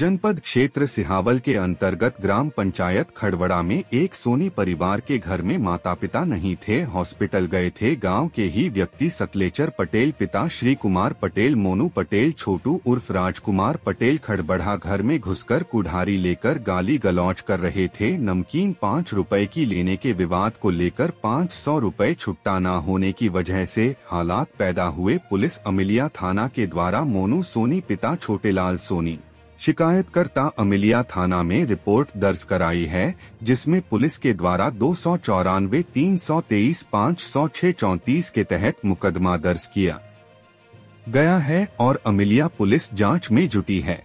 जनपद क्षेत्र सिहावल के अंतर्गत ग्राम पंचायत खड़वड़ा में एक सोनी परिवार के घर में माता पिता नहीं थे हॉस्पिटल गए थे गांव के ही व्यक्ति सतलेचर पटेल पिता श्री कुमार पटेल मोनू पटेल छोटू उर्फ राजकुमार पटेल खड़बड़ा घर में घुसकर कुढारी लेकर गाली गलौच कर रहे थे नमकीन पाँच रूपए की लेने के विवाद को लेकर पाँच सौ रूपए छुट्टा न होने की वजह ऐसी हालात पैदा हुए पुलिस अमिलिया थाना के द्वारा मोनू सोनी पिता छोटे सोनी शिकायतकर्ता अमिलिया थाना में रिपोर्ट दर्ज कराई है जिसमें पुलिस के द्वारा दो सौ चौरानवे तीन सौ तेईस पाँच सौ छह चौतीस के तहत मुकदमा दर्ज किया गया है और अमिलिया पुलिस जांच में जुटी है